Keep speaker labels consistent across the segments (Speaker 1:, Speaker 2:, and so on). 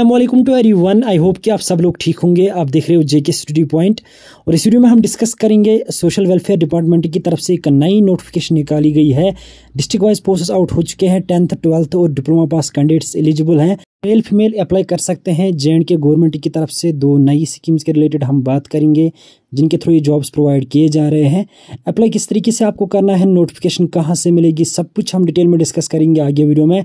Speaker 1: अल्लाम to everyone I hope कि आप सब लोग ठीक होंगे आप देख रहे हो जेके स्टडी स्टूडियो पॉइंट और इस वीडियो में हम डिस्कस करेंगे सोशल वेलफेयर डिपार्टमेंट की तरफ से एक नई नोटिफिकेशन निकाली गई है डिस्ट्रिक्ट वाइज पोस्ट आउट हो चुके हैं टेंथ ट्वेल्थ और डिप्लोमा पास कैंडिडेट्स एलिजिबल हैं मेल फीमेल अप्लाई कर सकते हैं जे एंड के गवर्नमेंट की तरफ से दो नई स्कीम्स के रिलेटेड हम बात करेंगे जिनके थ्रू ये जॉब्स प्रोवाइड किए जा रहे हैं अप्लाई किस तरीके से आपको करना है नोटिफिकेशन कहाँ से मिलेगी सब कुछ हम डिटेल में डिस्कस करेंगे आगे वीडियो में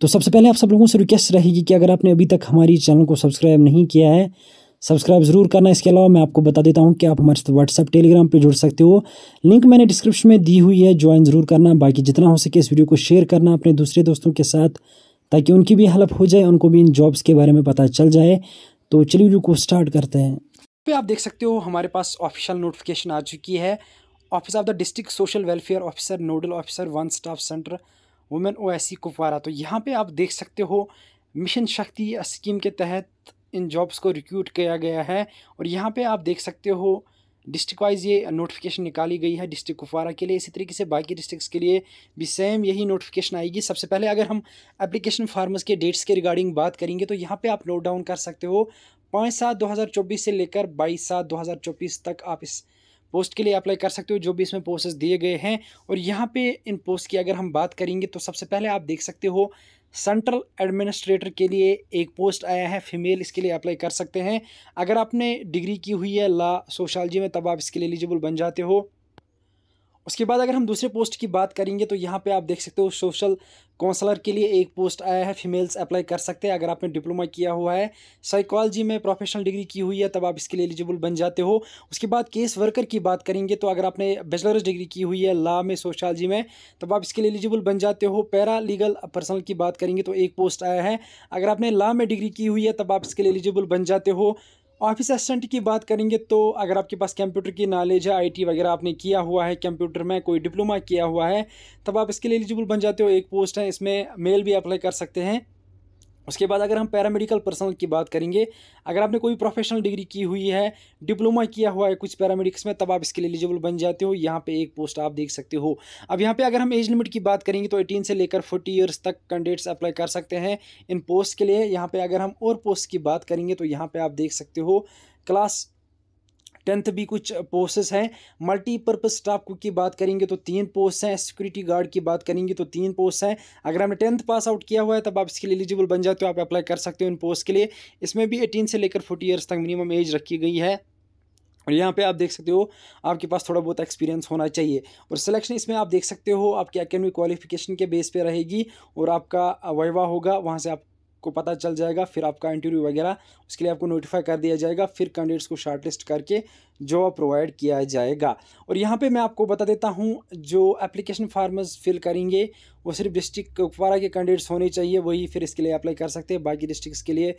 Speaker 1: तो सबसे पहले आप सब लोगों से रिक्वेस्ट रहेगी कि अगर आपने अभी तक हमारी चैनल को सब्सक्राइब नहीं किया है सब्सक्राइब जरूर करना इसके अलावा मैं आपको बता देता हूँ कि आप हमारे साथ व्हाट्सअप टेलीग्राम पर जुड़ सकते हो लिंक मैंने डिस्क्रिप्शन में दी हुई है ज्वाइन जरूर करना बाकी जितना हो सके इस वीडियो को शेयर करना अपने दूसरे दोस्तों के साथ ताकि उनकी भी हेल्प हो जाए उनको भी इन जॉब्स के बारे में पता चल जाए तो चलिए वीडियो को स्टार्ट करते हैं
Speaker 2: पे आप देख सकते हो हमारे पास ऑफिशियल नोटिफिकेशन आ चुकी है office of the district social welfare officer nodal officer one stop centre women O S Kupwara तो यहाँ पे आप देख सकते हो मिशन शक्ति स्कीम के तहत इन जॉब्स को रिक्रूट किया गया है और यहाँ पे आप देख सकते हो डिस्ट्रिक्ट वाइज ये नोटिफिकेशन निकाली गई है डिस्ट्रिक्ट कुपवारा के लिए इसी तरीके से बाकी डिस्ट्रिक्स के लिए भी सेम यही नोटिफिकेशन आएगी सबसे पहले अगर हम एप्लीकेशन फार्मर्स के डेट्स के रिगार्डिंग बात करेंगे तो यहाँ पे आप नोट डाउन कर सकते हो पाँच सात दो हज़ार चौबीस से लेकर बाईस सात दो हज़ार चौबीस तक आप इस पोस्ट के लिए अप्लाई कर सकते हो जो भी इसमें पोस्ट दिए गए हैं और यहाँ पे इन पोस्ट की अगर हम बात करेंगे तो सबसे पहले आप देख सकते हो सेंट्रल एडमिनिस्ट्रेटर के लिए एक पोस्ट आया है फीमेल इसके लिए अप्लाई कर सकते हैं अगर आपने डिग्री की हुई है ला सोशालजी में तब आप इसके लिए एलिजिबल बन जाते हो उसके बाद अगर हम दूसरे पोस्ट की बात करेंगे तो यहाँ पे आप देख सकते हो सोशल काउंसलर के लिए एक पोस्ट आया है फीमेल्स अप्लाई कर सकते हैं अगर आपने डिप्लोमा किया हुआ है साइकोलॉजी में प्रोफेशनल डिग्री की हुई है तब आप इसके लिए एलिजिबल बन जाते हो उसके बाद केस वर्कर की बात करेंगे तो अगर आपने बैचलर्स डिग्री की हुई है लॉ में सोशलॉजी में तब आप इसके लिए एलिजिबल बन जाते हो पैरा लीगल पर्सनल की बात करेंगे तो एक पोस्ट आया है अगर आपने लॉ में डिग्री की हुई है तब आप इसके लिए एलिजिबल बन जाते हो ऑफिस असिस्टेंट की बात करेंगे तो अगर आपके पास कंप्यूटर की नॉलेज है आईटी वगैरह आपने किया हुआ है कंप्यूटर में कोई डिप्लोमा किया हुआ है तब आप इसके लिए एलिजिबल बन जाते हो एक पोस्ट है इसमें मेल भी अप्लाई कर सकते हैं उसके बाद अगर हम पैरामेडिकल पर्सनल की बात करेंगे अगर आपने कोई प्रोफेशनल डिग्री की हुई है डिप्लोमा किया हुआ है कुछ पैरामेडिक्स में तब आप इसके लिए एलिजिबल बन जाते हो यहाँ पे एक पोस्ट आप देख सकते हो अब यहाँ पे अगर हम एज लिमिट की बात करेंगे तो एटीन से लेकर फोर्टी ईयर्स तक कैंडिडेट्स अप्लाई कर सकते हैं इन पोस्ट के लिए यहाँ पर अगर हम और पोस्ट की बात करेंगे तो यहाँ पर आप देख सकते हो क्लास टेंथ भी कुछ पोस्ट हैं मल्टीपर्पज़ स्टाफ कुक की बात करेंगे तो तीन पोस्ट हैं सिक्योरिटी गार्ड की बात करेंगे तो तीन पोस्ट हैं अगर हमने टेंथ पास आउट किया हुआ है तब आप इसके लिए एलिजिबल बन जाते हो आप अप्लाई कर सकते हो इन पोस्ट के लिए इसमें भी एटीन से लेकर फोर्टी ईयर्स तक मिनिमम एज रखी गई है और यहाँ पे आप देख सकते हो आपके पास थोड़ा बहुत एक्सपीरियंस होना चाहिए और सिलेक्शन इसमें आप देख सकते हो आपकी एकेडमिक क्वालिफिकेशन के बेस पे रहेगी और आपका वाइवा होगा वहाँ से आप को पता चल जाएगा फिर आपका इंटरव्यू वगैरह उसके लिए आपको नोटिफाई कर दिया जाएगा फिर कैंडिडेट्स को शॉर्टलिस्ट करके जॉब प्रोवाइड किया जाएगा और यहाँ पे मैं आपको बता देता हूँ जो एप्लीकेशन फार्मर्स फिल करेंगे वो सिर्फ डिस्ट्रिक्ट कुपवारा के कैंडिडेट्स होने चाहिए वही फिर इसके लिए अप्लाई कर सकते हैं बाकी डिस्ट्रिक्ट्स के लिए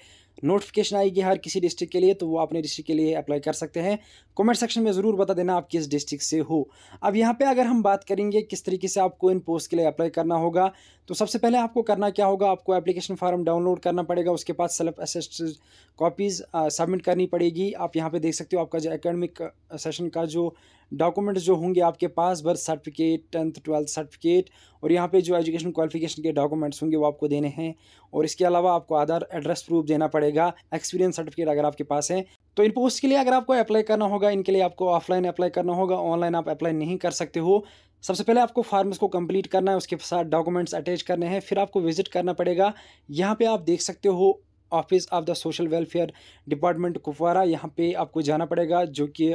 Speaker 2: नोटिफिकेशन आएगी हर किसी डिस्ट्रिक्ट के लिए तो वो अपने डिस्ट्रिक्ट के लिए अप्लाई कर सकते हैं कमेंट सेक्शन में ज़रूर बता देना आप किस डिस्ट्रिक्ट से हो अब यहाँ पर अगर हम बात करेंगे किस तरीके से आपको इन पोस्ट के लिए अप्लाई करना होगा तो सबसे पहले आपको करना क्या होगा आपको एप्लीकेशन फॉर्म डाउनलोड करना पड़ेगा उसके बाद सेल्फ असिस्ट कॉपीज़ सबमिट करनी पड़ेगी आप यहाँ पर देख सकते हो आपका जो एकेडमिक सेशन का जो डॉक्यूमेंट्स जो होंगे आपके पास birth certificate tenth twelfth certificate और यहाँ पे जो एजुकेशन क्वालिफिकेशन के डॉक्यूमेंट्स होंगे वो आपको देने हैं और इसके अलावा आपको आधार एड्रेस प्रूफ देना पड़ेगा एक्सपीरियंस सर्टिफिकेट अगर आपके पास है तो इन पोस्ट के लिए अगर आपको अप्लाई करना होगा इनके लिए आपको ऑफलाइन अप्लाई करना होगा ऑनलाइन आप अप्लाई नहीं कर सकते हो सबसे पहले आपको फार्म्स को कंप्लीट करना है उसके साथ डॉक्यूमेंट्स अटैच करने हैं फिर आपको विजिट करना पड़ेगा यहाँ पे आप देख सकते हो office of the social welfare department Kupwara यहाँ पे आपको जाना पड़ेगा जो कि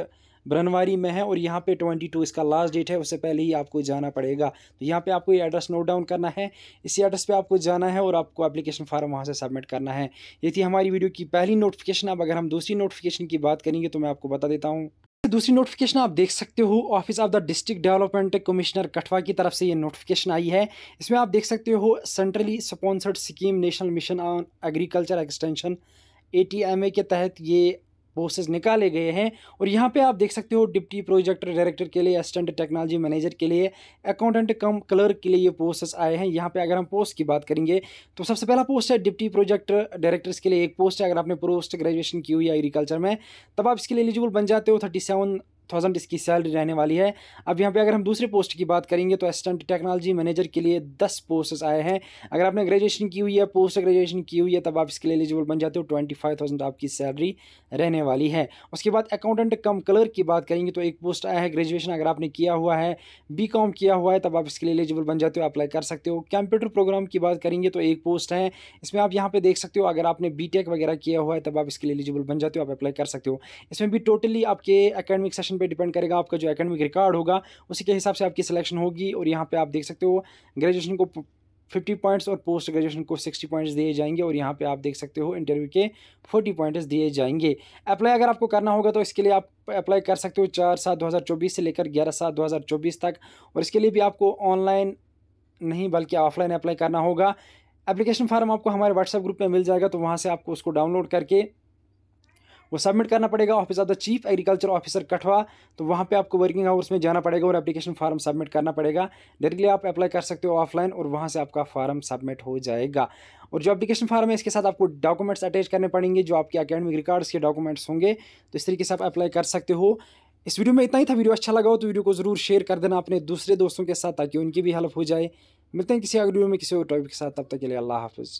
Speaker 2: ब्रनवारी में है और यहाँ पे 22 इसका लास्ट डेट है उससे पहले ही आपको जाना पड़ेगा तो यहाँ पे आपको ये एड्रेस नोट डाउन करना है इसी एड्रेस पे आपको जाना है और आपको एप्लीकेशन फार्म वहाँ से सबमिट करना है ये थी हमारी वीडियो की पहली नोटिफिकेशन अब अगर हम दूसरी नोटिफिकेशन की बात करेंगे तो मैं आपको बता देता हूँ दूसरी नोटिफिकेशन आप देख सकते हो office of the district development commissioner Kathua की तरफ से ये नोटिफिकेशन आई है इसमें आप देख सकते हो centrally sponsored scheme national mission on agriculture extension A के तहत ये पोस्टेज निकाले गए हैं और यहाँ पे आप देख सकते हो डिप्टी प्रोजेक्टर डायरेक्टर के लिए असिस्टेंट टेक्नोलॉजी मैनेजर के लिए अकाउंटेंट कम क्लर्क के लिए ये पोस्टेस आए हैं यहाँ पे अगर हम पोस्ट की बात करेंगे तो सबसे पहला पोस्ट है डिप्टी प्रोजेक्ट डायरेक्टर्स के लिए एक पोस्ट है अगर आपने पोस्ट ग्रेजुएशन की हुई है एग्रीकल्चर में तब आप इसके लिए एलिजिबल बन जाते हो थर्टी थाउजेंड इसकी सैलरी रहने वाली है अब यहाँ पे अगर हम दूसरी पोस्ट की बात करेंगे तो असिस्टेंट टेक्नोलॉजी मैनेजर के लिए दस पोस्ट आए हैं अगर आपने ग्रेजुएशन की हुई है पोस्ट ग्रेजुएशन की हुई है तब आप इसके लिए एलिजिबल बन जाते हो ट्वेंटी फाइव थाउजेंड आपकी सैलरी रहने वाली है उसके बाद अकाउंटेंट कम कलर की बात करेंगे तो एक पोस्ट आया है ग्रेजुएशन अगर आपने किया हुआ है बी कॉम किया हुआ है तब आप इसके लिए एलिजिबल बन जाते हो अप्लाई कर सकते हो कंप्यूटर प्रोग्राम की बात करेंगे तो एक पोस्ट है इसमें आप यहाँ पर देख सकते हो अगर आपने बी वगैरह किया हुआ है तब आप इसके लिए एलिजिबल बन जाते हो आप अप्लाई कर सकते हो इसमें भी टोटली आपके अकेडमिक सेशन पर पे डिपेंड करेगा आपका जो एकेडमिक रिकॉर्ड होगा उसी के हिसाब से आपकी सिलेक्शन होगी और यहाँ पे आप देख सकते हो ग्रेजुएशन को फिफ्टी पॉइंट्स और पोस्ट ग्रेजुएशन को सिक्सटी पॉइंट्स दिए जाएंगे और यहाँ पे आप देख सकते हो इंटरव्यू के फोर्टी पॉइंट्स दिए जाएंगे अप्लाई अगर आपको करना होगा तो इसके लिए आप अप्लाई कर सकते हो चार सात दो हज़ार चौबीस से लेकर ग्यारह सात दो हज़ार चौबीस तक और इसके लिए भी आपको ऑनलाइन नहीं बल्कि ऑफलाइन अप्लाई करना होगा एप्लीकेशन फार्म आपको हमारे व्हाट्सएप ग्रुप में मिल जाएगा तो वहाँ से आपको उसको डाउनलोड करके वो सबमिट करना पड़ेगा office of the chief agriculture officer Kathua तो वहाँ पे आपको वर्किंग आवर्स में जाना पड़ेगा और एप्लीकेशन फॉर्म सबमिट करना पड़ेगा डायरेक्टली आप अप्लाई कर सकते हो ऑफलाइन और वहाँ से आपका फॉर्म सबमिट हो जाएगा और जो एप्लीकेशन फॉर्म है इसके साथ आपको डॉक्यूमेंट्स अटैच करने पड़ेंगे जो आपके अकेडमिक रिकॉर्ड्स के डॉक्यूमेंट्स होंगे तो इस तरीके से आप अप्लाई कर सकते हो इस वीडियो में इतना ही था वीडियो अच्छा लगा हो तो वीडियो को ज़रूर शेयर कर देना अपने दूसरे दोस्तों के साथ ताकि उनकी भी हेल्प हो जाए मिलते हैं किसी अगले वीडियो में किसी और टॉपिक के साथ तब तक के लिए अल्लाह हाफिज़